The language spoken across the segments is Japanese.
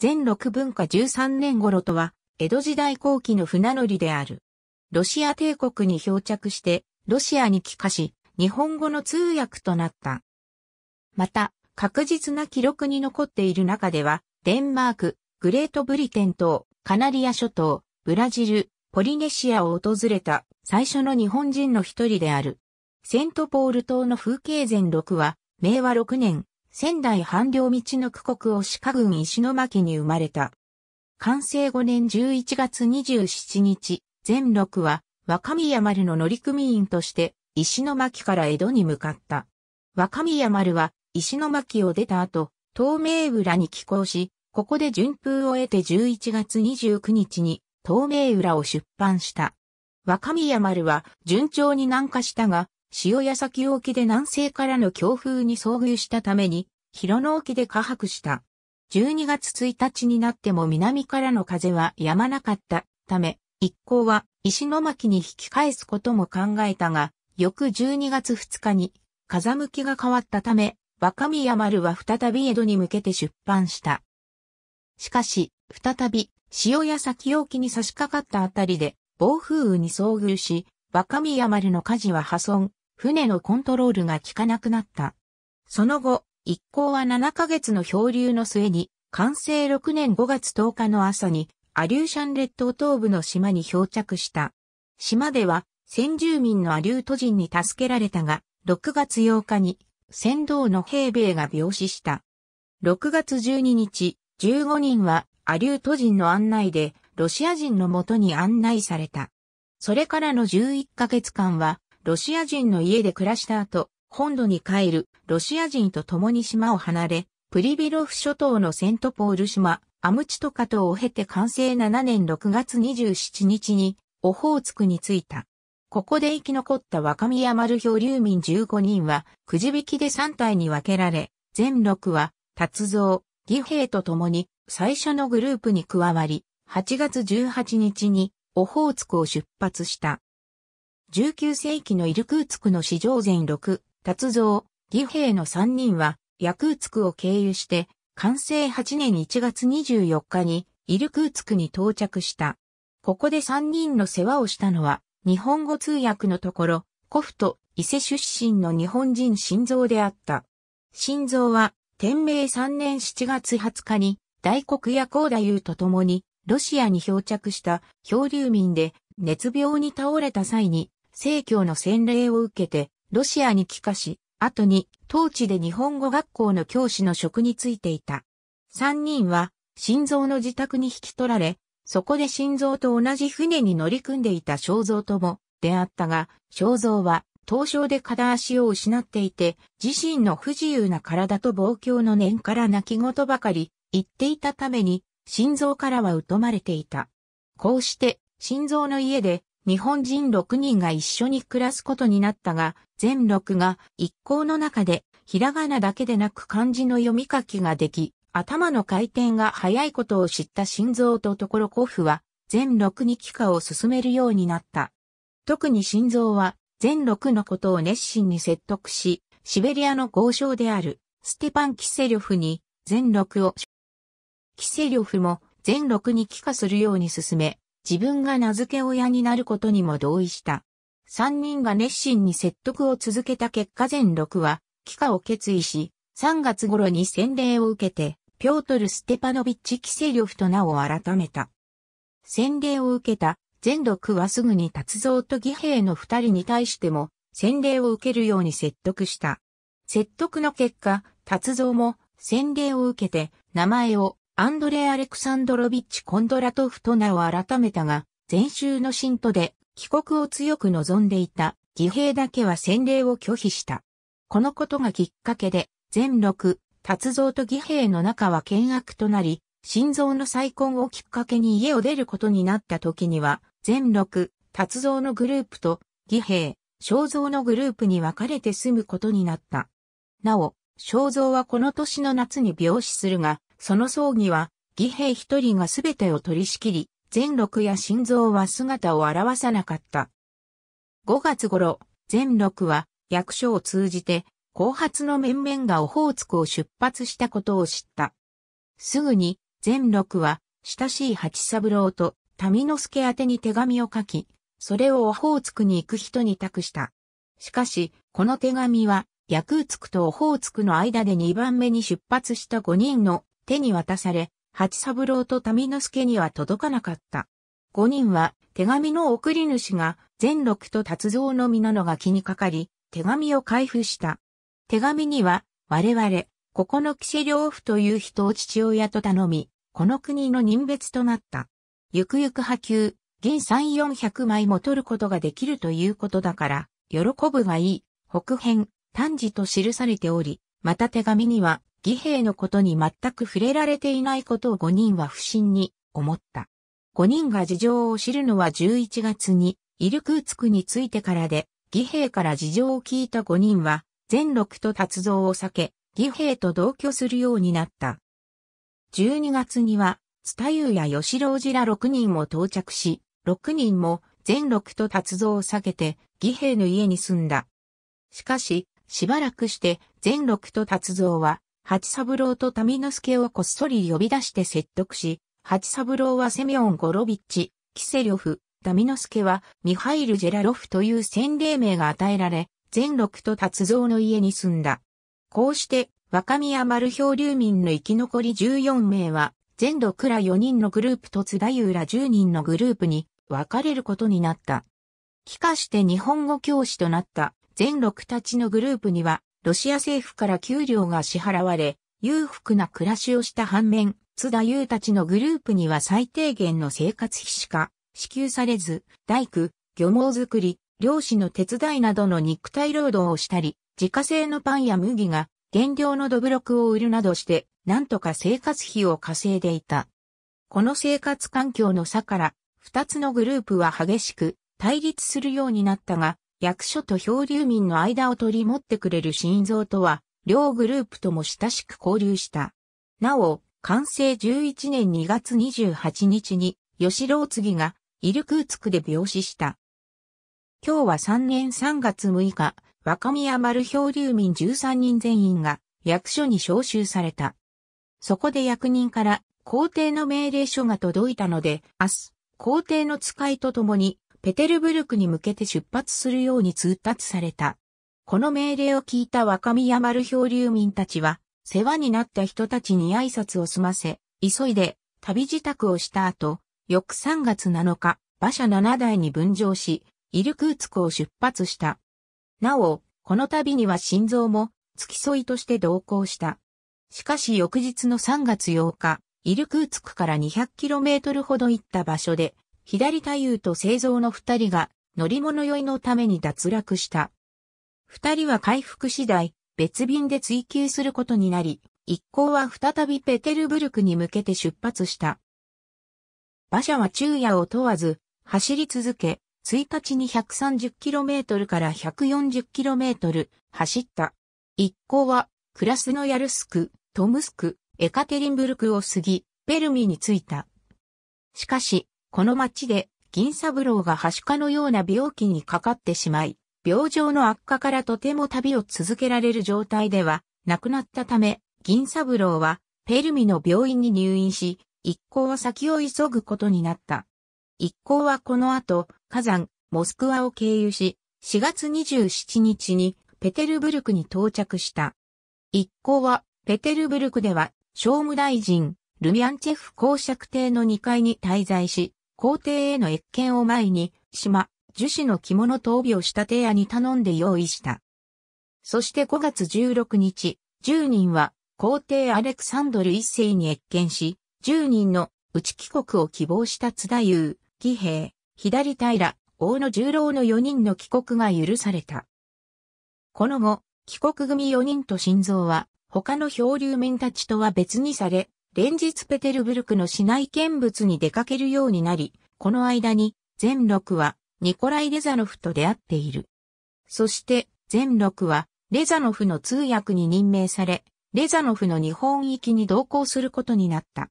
全6文化13年頃とは、江戸時代後期の船乗りである。ロシア帝国に漂着して、ロシアに帰化し、日本語の通訳となった。また、確実な記録に残っている中では、デンマーク、グレートブリテン島、カナリア諸島、ブラジル、ポリネシアを訪れた最初の日本人の一人である。セントポール島の風景全6は、明和6年、仙台半両道の区国を鹿郡石巻に生まれた。完成5年11月27日、全六は若宮丸の乗組員として石巻から江戸に向かった。若宮丸は石巻を出た後、東名浦に寄港し、ここで順風を得て11月29日に東名浦を出版した。若宮丸は順調に南下したが、塩屋崎沖で南西からの強風に遭遇したために広野沖で下泊した。12月1日になっても南からの風は止まなかったため、一行は石巻に引き返すことも考えたが、翌12月2日に風向きが変わったため、若宮丸は再び江戸に向けて出版した。しかし、再び、潮や先沖に差し掛かったあたりで、暴風雨に遭遇し、若宮丸の火事は破損、船のコントロールが効かなくなった。その後、一行は7ヶ月の漂流の末に、完成6年5月10日の朝に、アリューシャン列島東部の島に漂着した。島では、先住民のアリュート人に助けられたが、6月8日に、船頭の平米が病死した。6月12日、15人はアリュート人の案内で、ロシア人のもとに案内された。それからの11ヶ月間は、ロシア人の家で暮らした後、本土に帰るロシア人と共に島を離れ、プリビロフ諸島のセントポール島、アムチトカ島を経て完成7年6月27日に、オホーツクに着いた。ここで生き残った若宮丸漂流民15人は、くじ引きで3体に分けられ、全6は、達造、義兵と共に、最初のグループに加わり、8月18日に、オホーツクを出発した。19世紀のイルクーツクの史上前6、達造、義兵の3人は、ヤクーツクを経由して、完成8年1月24日に、イルクーツクに到着した。ここで3人の世話をしたのは、日本語通訳のところ、コフト、伊勢出身の日本人心臓であった。心臓は、天明3年7月20日に、大黒や高太夫と共に、ロシアに漂着した漂流民で、熱病に倒れた際に、正教の洗礼を受けて、ロシアに帰化し、後に当地で日本語学校の教師の職に就いていた。三人は、心臓の自宅に引き取られ、そこで心臓と同じ船に乗り組んでいた肖像とも出会ったが、肖像は凍傷で片足を失っていて、自身の不自由な体と望郷の念から泣き言ばかり言っていたために、心臓からは疎まれていた。こうして、心臓の家で日本人6人が一緒に暮らすことになったが、全6が一行の中で、ひらがなだけでなく漢字の読み書きができ、頭の回転が速いことを知った心臓とところ甲府は、全6に帰化を進めるようになった。特に心臓は、全6のことを熱心に説得し、シベリアの豪商である、ステパン・キセリョフに、全6を、キセリョフも全6に帰化するように進め、自分が名付け親になることにも同意した。三人が熱心に説得を続けた結果全六は、帰化を決意し、3月頃に洗礼を受けて、ピョートル・ステパノビッチ・キセリョフと名を改めた。洗礼を受けた、全六はすぐに達蔵と義兵の二人に対しても、洗礼を受けるように説得した。説得の結果、達蔵も洗礼を受けて、名前をアンドレ・アレクサンドロビッチ・コンドラトフと名を改めたが、前週の信徒で帰国を強く望んでいた義兵だけは洗礼を拒否した。このことがきっかけで、全六、達造と義兵の中は険悪となり、心臓の再婚をきっかけに家を出ることになった時には、全六、達造のグループと義兵、肖像のグループに分かれて住むことになった。なお、肖像はこの年の夏に病死するが、その葬儀は、義兵一人が全てを取り仕切り、全六や心臓は姿を現さなかった。5月頃、全六は、役所を通じて、後発の面々がオホーツクを出発したことを知った。すぐに、全六は、親しい八三郎と、民之助宛に手紙を書き、それをオホーツクに行く人に託した。しかし、この手紙は、ヤクーツクとオホーツクの間で2番目に出発した5人の手に渡され、八三郎と民之助には届かなかった。五人は手紙の送り主が善六と達蔵の皆のが気にかかり、手紙を開封した。手紙には、我々、ここのキセ両夫という人を父親と頼み、この国の人別となった。ゆくゆく波及、銀三四百枚も取ることができるということだから、喜ぶがいい、北辺、短時と記されており、また手紙には、義兵のことに全く触れられていないことを5人は不審に思った。5人が事情を知るのは11月に、イルクーツクについてからで、義兵から事情を聞いた5人は、全六と達造を避け、義兵と同居するようになった。12月には、タユーや吉郎寺ら6人も到着し、6人も全六と達造を避けて、義兵の家に住んだ。しかし、しばらくして、全六と達造は、八三郎と民之助をこっそり呼び出して説得し、八三郎はセミオン・ゴロビッチ、キセリョフ、民之助はミハイル・ジェラロフという洗礼名が与えられ、全六と達造の家に住んだ。こうして、若宮丸漂流民の生き残り14名は、全六ら4人のグループと津田優ら10人のグループに分かれることになった。帰化して日本語教師となった全六たちのグループには、ロシア政府から給料が支払われ、裕福な暮らしをした反面、津田優たちのグループには最低限の生活費しか支給されず、大工、漁網作り、漁師の手伝いなどの肉体労働をしたり、自家製のパンや麦が原料のどぶろくを売るなどして、なんとか生活費を稼いでいた。この生活環境の差から、二つのグループは激しく対立するようになったが、役所と漂流民の間を取り持ってくれる心臓とは、両グループとも親しく交流した。なお、完成11年2月28日に、吉郎次が、イルクーツクで病死した。今日は3年3月6日、若宮丸漂流民13人全員が、役所に召集された。そこで役人から、皇帝の命令書が届いたので、明日、皇帝の使いとともに、ペテルブルクに向けて出発するように通達された。この命令を聞いた若宮丸漂流民たちは、世話になった人たちに挨拶を済ませ、急いで旅自宅をした後、翌3月7日、馬車7台に分乗し、イルクーツクを出発した。なお、この旅には心臓も付き添いとして同行した。しかし翌日の3月8日、イルクーツクから 200km ほど行った場所で、左太夫と製造の二人が乗り物酔いのために脱落した。二人は回復次第、別便で追求することになり、一行は再びペテルブルクに向けて出発した。馬車は昼夜を問わず、走り続け、1日に 130km から 140km 走った。一行は、クラスノヤルスク、トムスク、エカテリンブルクを過ぎ、ペルミに着いた。しかし、この町で銀三郎がはしかのような病気にかかってしまい、病状の悪化からとても旅を続けられる状態では亡くなったため、銀三郎はペルミの病院に入院し、一行は先を急ぐことになった。一行はこの後、火山、モスクワを経由し、4月27日にペテルブルクに到着した。一行は、ペテルブルクでは、商務大臣、ルミアンチェフ公爵邸の2階に滞在し、皇帝への越見を前に、島、樹脂の着物闘帯をた立て屋に頼んで用意した。そして5月16日、10人は皇帝アレクサンドル一世に越見し、10人の内帰国を希望した津田優、義兵、左平、大野十郎の4人の帰国が許された。この後、帰国組4人と心臓は、他の漂流民たちとは別にされ、連日ペテルブルクの市内見物に出かけるようになり、この間に、全六は、ニコライ・レザノフと出会っている。そして、全六は、レザノフの通訳に任命され、レザノフの日本行きに同行することになった。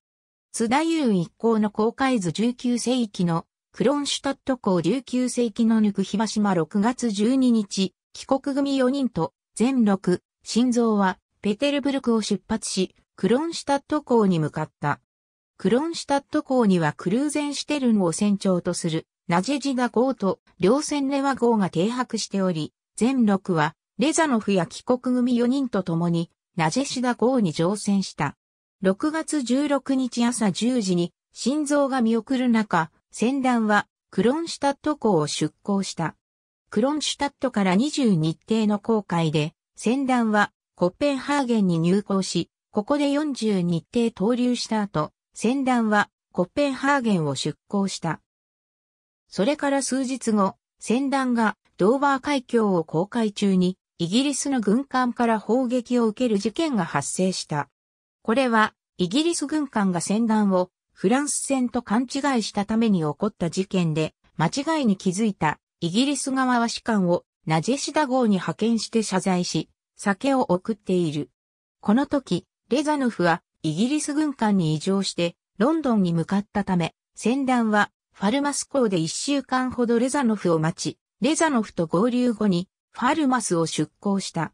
津田優一行の公開図19世紀の、クロンシュタット港19世紀の抜く広島6月12日、帰国組4人と、全六、心臓は、ペテルブルクを出発し、クロンシュタット港に向かった。クロンシュタット港にはクルーゼンシュテルンを船長とするナジェジダ号と両船レワ号が停泊しており、全6はレザノフや帰国組4人と共にナジェシダ号に乗船した。6月16日朝10時に心臓が見送る中、船団はクロンシュタット港を出港した。クロンシュタットから20日程の航海で、船団はコッペンハーゲンに入港し、ここで40日程投留した後、船団はコッペンハーゲンを出港した。それから数日後、船団がドーバー海峡を航海中にイギリスの軍艦から砲撃を受ける事件が発生した。これはイギリス軍艦が船団をフランス船と勘違いしたために起こった事件で間違いに気づいたイギリス側は士官をナジェシダ号に派遣して謝罪し、酒を送っている。この時、レザノフはイギリス軍艦に移乗してロンドンに向かったため、船団はファルマス港で1週間ほどレザノフを待ち、レザノフと合流後にファルマスを出港した。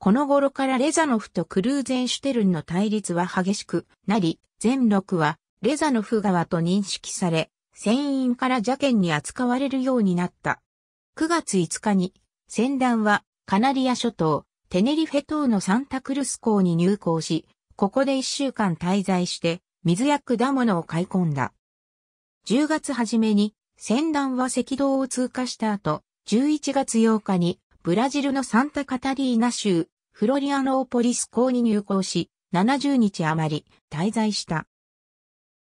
この頃からレザノフとクルーゼンシュテルンの対立は激しくなり、全6はレザノフ側と認識され、船員から邪剣に扱われるようになった。9月5日に、船団はカナリア諸島、テネリフェ島のサンタクルス港に入港し、ここで一週間滞在して、水や果物を買い込んだ。10月初めに、船団は赤道を通過した後、11月8日に、ブラジルのサンタカタリーナ州、フロリアノーポリス港に入港し、70日余り滞在した。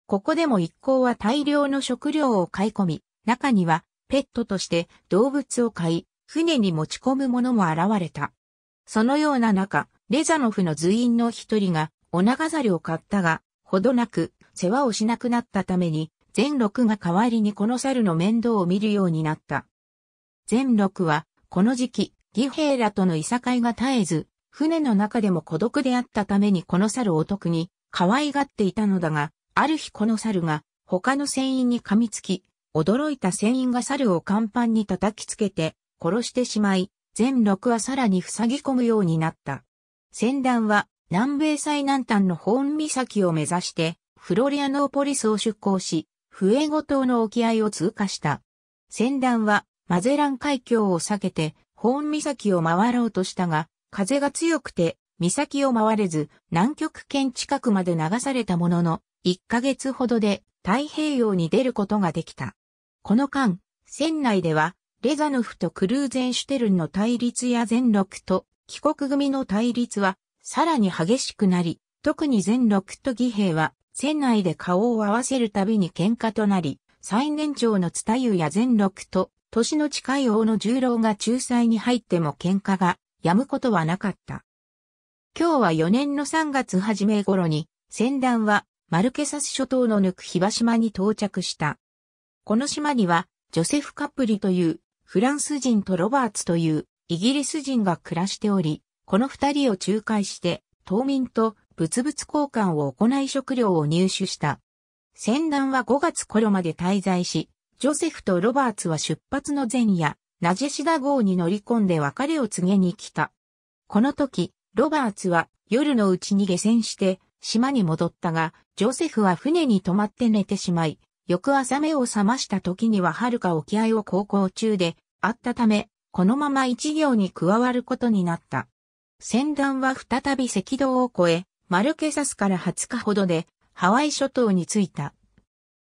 ここでも一行は大量の食料を買い込み、中にはペットとして動物を飼い、船に持ち込むものも現れた。そのような中、レザノフの随員の一人が、オナガザルを買ったが、ほどなく、世話をしなくなったために、全六が代わりにこの猿の面倒を見るようになった。全六は、この時期、義兵らとのいさかいが絶えず、船の中でも孤独であったためにこの猿をお得に可愛がっていたのだが、ある日この猿が他の船員に噛みつき、驚いた船員が猿を甲板に叩きつけて殺してしまい、全6はさらに塞ぎ込むようになった。船団は南米最南端のホーン岬を目指してフロリアノーポリスを出港し、フエゴ島の沖合を通過した。船団はマゼラン海峡を避けてホーン岬を回ろうとしたが、風が強くて岬を回れず南極圏近くまで流されたものの、1ヶ月ほどで太平洋に出ることができた。この間、船内ではレザノフとクルーゼンシュテルンの対立や全六と帰国組の対立はさらに激しくなり、特に全六と義兵は船内で顔を合わせるたびに喧嘩となり、最年長のタ湯や全六と年の近い王の重郎が仲裁に入っても喧嘩が止むことはなかった。今日は4年の3月初め頃に船団はマルケサス諸島の抜く場島に到着した。この島にはジョセフ・カプリというフランス人とロバーツというイギリス人が暮らしており、この二人を仲介して、島民と物々交換を行い食料を入手した。船団は5月頃まで滞在し、ジョセフとロバーツは出発の前夜、ナジェシダ号に乗り込んで別れを告げに来た。この時、ロバーツは夜のうちに下船して島に戻ったが、ジョセフは船に泊まって寝てしまい、翌朝目を覚ました時には遥か沖合を航行中であったため、このまま一行に加わることになった。船団は再び赤道を越え、マルケサスから20日ほどで、ハワイ諸島に着いた。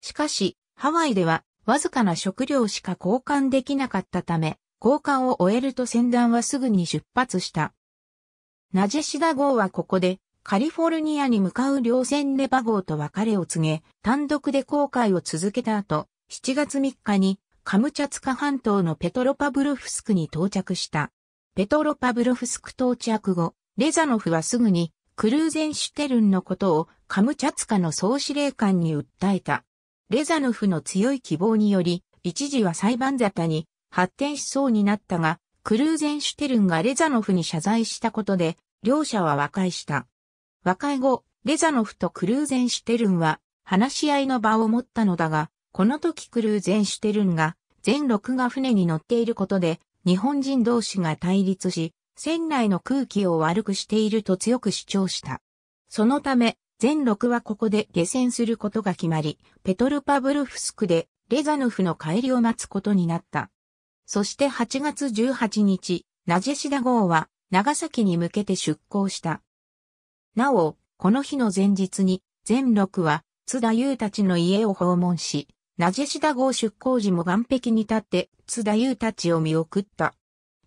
しかし、ハワイでは、わずかな食料しか交換できなかったため、交換を終えると船団はすぐに出発した。ナジェシダ号はここで、カリフォルニアに向かう稜線レバ号と別れを告げ、単独で航海を続けた後、7月3日にカムチャツカ半島のペトロパブロフスクに到着した。ペトロパブロフスク到着後、レザノフはすぐにクルーゼンシュテルンのことをカムチャツカの総司令官に訴えた。レザノフの強い希望により、一時は裁判沙汰に発展しそうになったが、クルーゼンシュテルンがレザノフに謝罪したことで、両者は和解した。和解後、レザノフとクルーゼンシュテルンは話し合いの場を持ったのだが、この時クルーゼンシュテルンが全6が船に乗っていることで日本人同士が対立し、船内の空気を悪くしていると強く主張した。そのため、全6はここで下船することが決まり、ペトルパブルフスクでレザノフの帰りを待つことになった。そして8月18日、ナジェシダ号は長崎に向けて出港した。なお、この日の前日に、全六は、津田優たちの家を訪問し、ナジェシダ号出港時も岸壁に立って、津田優たちを見送った。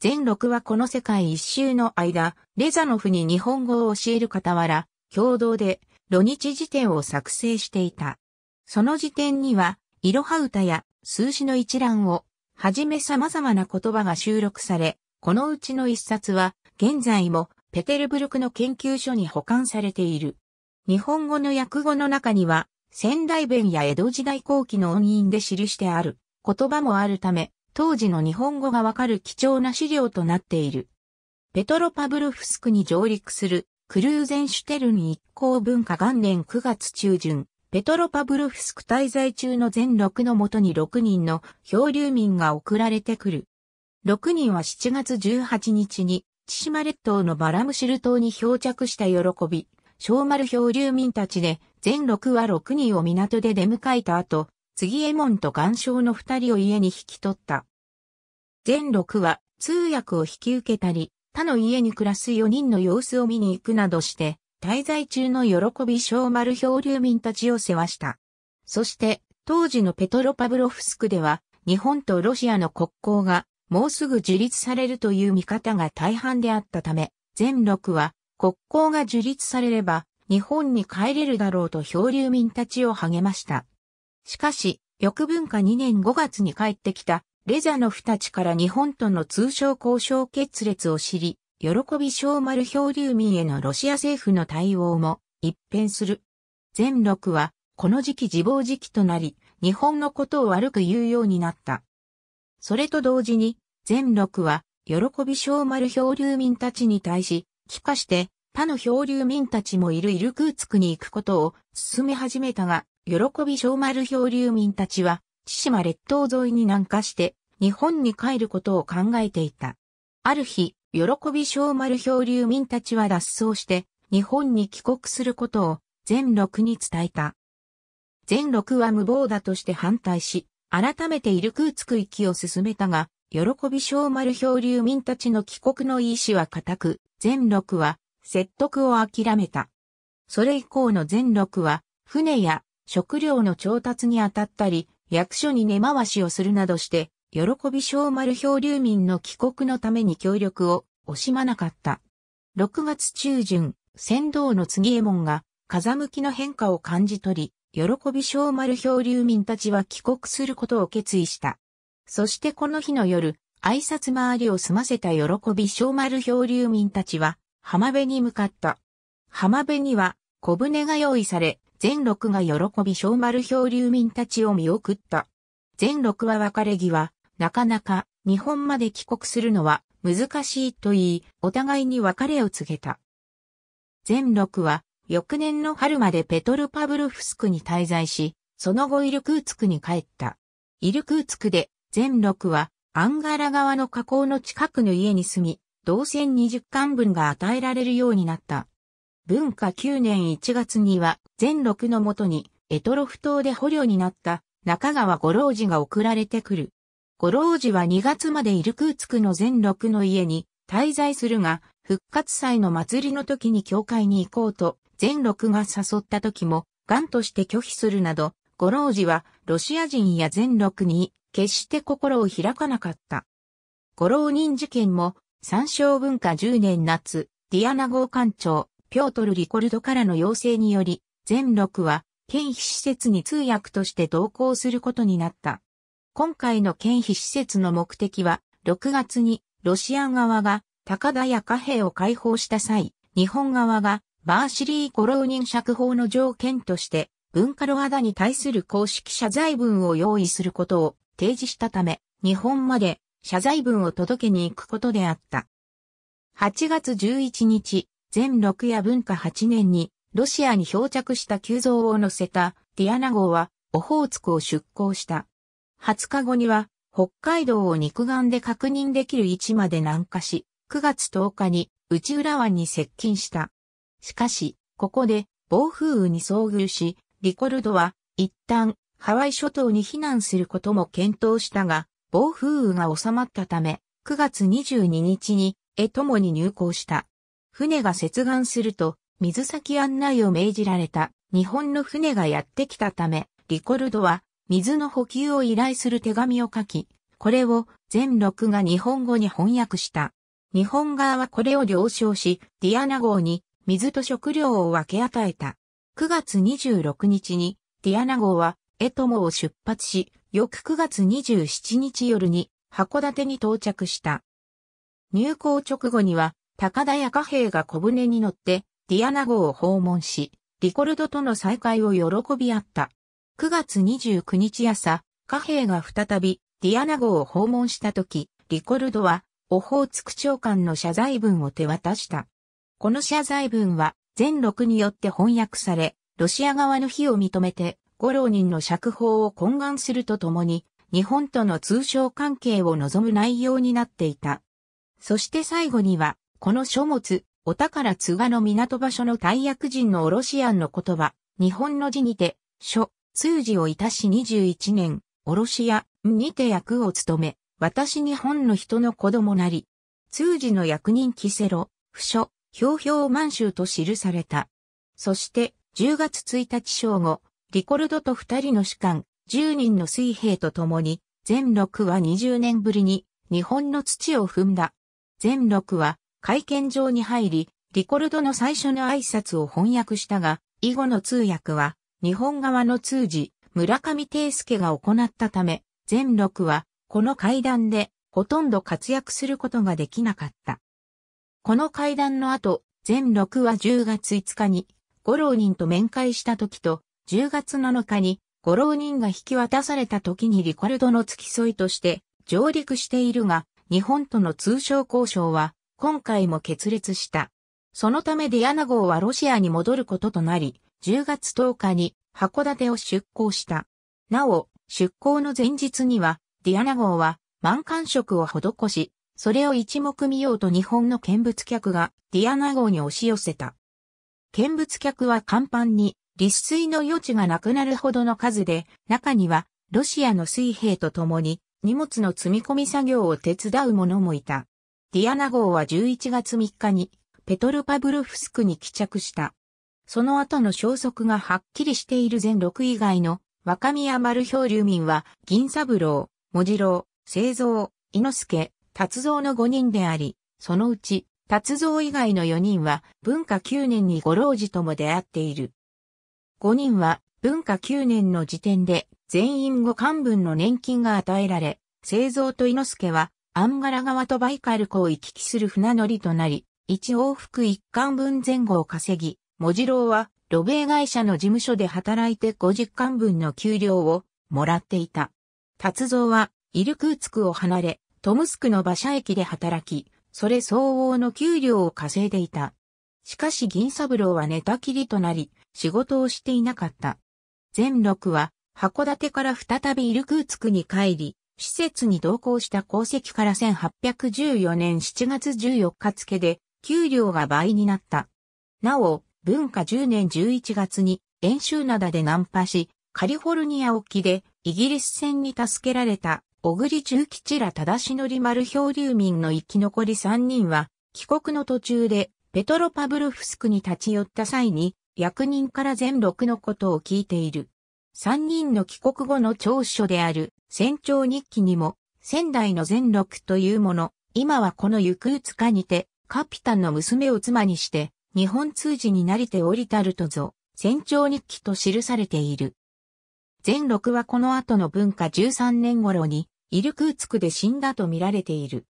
全六はこの世界一周の間、レザノフに日本語を教える傍ら、共同で、露日辞典を作成していた。その辞典には、いろは歌や数字の一覧を、はじめ様々な言葉が収録され、このうちの一冊は、現在もペテルブルクの研究所に保管されている。日本語の訳語の中には、仙台弁や江戸時代後期の音韻で記してある言葉もあるため、当時の日本語がわかる貴重な資料となっている。ペトロパブルフスクに上陸するクルーゼンシュテルン一行文化元年9月中旬、ペトロパブルフスク滞在中の全6のもとに6人の漂流民が送られてくる。6人は7月18日に千島列島のバラムシル島に漂着した喜び、小丸漂流民たちで、全6は6人を港で出迎えた後、次エモンと岩礁の二人を家に引き取った。全6は通訳を引き受けたり、他の家に暮らす4人の様子を見に行くなどして、滞在中の喜び小丸漂流民たちを世話した。そして、当時のペトロパブロフスクでは、日本とロシアの国交がもうすぐ樹立されるという見方が大半であったため、全六は国交が樹立されれば日本に帰れるだろうと漂流民たちを励ました。しかし、翌文化2年5月に帰ってきたレザノフたちから日本との通商交渉決裂を知り、喜び小丸漂流民へのロシア政府の対応も一変する。全六はこの時期自暴自棄となり、日本のことを悪く言うようになった。それと同時に、全六は、喜び小丸漂流民たちに対し、帰化して、他の漂流民たちもいるイルクーツクに行くことを進め始めたが、喜び小丸漂流民たちは、千島列島沿いに南下して、日本に帰ることを考えていた。ある日、喜び小丸漂流民たちは脱走して、日本に帰国することを、全六に伝えた。全六は無謀だとして反対し、改めてイルクーツク行きを進めたが、喜び小丸漂流民たちの帰国の意志は固く、全六は説得を諦めた。それ以降の全六は、船や食料の調達に当たったり、役所に根回しをするなどして、喜び小丸漂流民の帰国のために協力を惜しまなかった。6月中旬、船頭の次右衛門が風向きの変化を感じ取り、喜び小丸漂流民たちは帰国することを決意した。そしてこの日の夜、挨拶回りを済ませた喜び小丸漂流民たちは、浜辺に向かった。浜辺には小舟が用意され、全六が喜び小丸漂流民たちを見送った。全六は別れ際、なかなか日本まで帰国するのは難しいと言い、お互いに別れを告げた。全六は翌年の春までペトルパブルフスクに滞在し、その後イルクーツクに帰った。イルクーツクで、全6は、アンガラ川の河口の近くの家に住み、同線20巻分が与えられるようになった。文化9年1月には、全6のもとに、エトロフ島で捕虜になった中川五郎寺が送られてくる。五郎寺は2月までイルクーツクの全6の家に滞在するが、復活祭の祭りの時に教会に行こうと、全六が誘った時も、癌として拒否するなど、五老寺はロシア人や全六に決して心を開かなかった。五老人事件も、参照文化10年夏、ディアナ号艦長、ピョートル・リコルドからの要請により、全六は、県費施設に通訳として同行することになった。今回の県費施設の目的は、6月にロシア側が高田や貨幣を解放した際、日本側がバーシリー・コローニン釈放の条件として、文化ロアダに対する公式謝罪文を用意することを提示したため、日本まで謝罪文を届けに行くことであった。8月11日、全6夜文化8年に、ロシアに漂着した急増を乗せたディアナ号は、オホーツクを出港した。20日後には、北海道を肉眼で確認できる位置まで南下し、9月10日に内浦湾に接近した。しかし、ここで暴風雨に遭遇し、リコルドは一旦ハワイ諸島に避難することも検討したが、暴風雨が収まったため、9月22日にえともに入港した。船が接岸すると、水先案内を命じられた日本の船がやってきたため、リコルドは水の補給を依頼する手紙を書き、これを全録が日本語に翻訳した。日本側はこれを了承し、ディアナ号に水と食料を分け与えた。9月26日にディアナ号はエトモを出発し、翌9月27日夜に函館に到着した。入港直後には高田や貨幣が小舟に乗ってディアナ号を訪問し、リコルドとの再会を喜び合った。9月29日朝、貨幣が再びディアナ号を訪問した時、リコルドはオホーツク長官の謝罪文を手渡した。この謝罪文は、全録によって翻訳され、ロシア側の非を認めて、五郎人の釈放を懇願するとともに、日本との通商関係を望む内容になっていた。そして最後には、この書物、お宝津賀の港場所の大役人のオロシアンの言葉、日本の字にて、書、通字をいたし21年、オロシア、にて役を務め、私日本の人の子供なり、通字の役人キセロ、不書、ひょうひょう満州と記された。そして、10月1日正午、リコルドと2人の士官、10人の水兵と共に、全6は20年ぶりに日本の土を踏んだ。全6は会見場に入り、リコルドの最初の挨拶を翻訳したが、以後の通訳は日本側の通じ、村上定介が行ったため、全6はこの会談でほとんど活躍することができなかった。この会談の後、全6は10月5日に、五郎人と面会した時と、10月7日に、五郎人が引き渡された時にリコルドの付き添いとして上陸しているが、日本との通商交渉は今回も決裂した。そのためディアナ号はロシアに戻ることとなり、10月10日に函館を出港した。なお、出港の前日には、ディアナ号は満感食を施し、それを一目見ようと日本の見物客がディアナ号に押し寄せた。見物客は甲板に立水の余地がなくなるほどの数で、中にはロシアの水兵と共に荷物の積み込み作業を手伝う者もいた。ディアナ号は11月3日にペトルパブルフスクに帰着した。その後の消息がはっきりしている全6以外の若宮丸漂流民は銀三郎、文次郎、製造、猪之助、達造の5人であり、そのうち、達造以外の4人は文化9年にご老寺とも出会っている。5人は文化9年の時点で全員5官分の年金が与えられ、製造と之助は、アンガラ川とバイカル湖を行き来する船乗りとなり、1往復1巻分前後を稼ぎ、文次郎は、路米会社の事務所で働いて50巻分の給料をもらっていた。達造は、イルクーツクを離れ、トムスクの馬車駅で働き、それ相応の給料を稼いでいた。しかし銀三郎は寝たきりとなり、仕事をしていなかった。全六は、函館から再びイルクーツクに帰り、施設に同行した功績から1814年7月14日付で、給料が倍になった。なお、文化10年11月に、演習灘で難破し、カリフォルニア沖で、イギリス船に助けられた小栗中吉ら忠則丸漂流民の生き残り3人は、帰国の途中で、ペトロパブルフスクに立ち寄った際に、役人から全6のことを聞いている。3人の帰国後の長所である、船長日記にも、仙台の全6というもの、今はこの行くうつかにて、カピタンの娘を妻にして、日本通じになりて降りたるとぞ、船長日記と記されている。全六はこの後の文化13年頃にイルクーツクで死んだと見られている。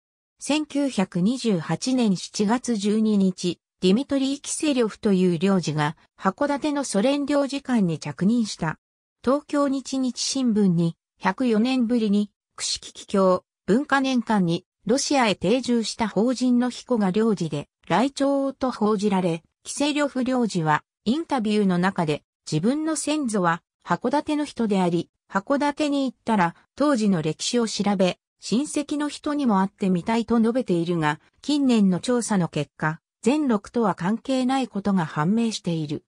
1928年7月12日、ディミトリー・キセリョフという領事が函館のソ連領事館に着任した。東京日日新聞に104年ぶりに串木教文化年間にロシアへ定住した法人の彦が領事で来庁と報じられ、キセリョフ領事はインタビューの中で自分の先祖は函館の人であり、函館に行ったら当時の歴史を調べ、親戚の人にも会ってみたいと述べているが、近年の調査の結果、全録とは関係ないことが判明している。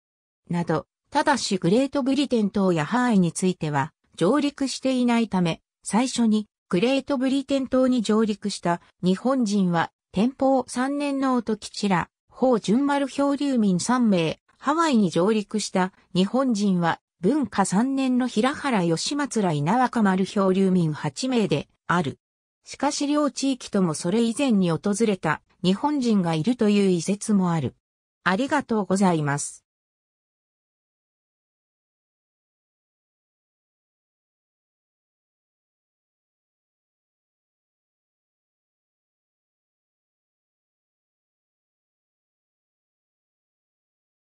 など、ただしグレートブリテン島やハワイについては上陸していないため、最初にグレートブリテン島に上陸した日本人は、天保3年の音吉ら、法純丸漂流民3名、ハワイに上陸した日本人は文化3年の平原吉松ら稲若丸漂流民8名である。しかし両地域ともそれ以前に訪れた日本人がいるという遺説もある。ありがとうございます。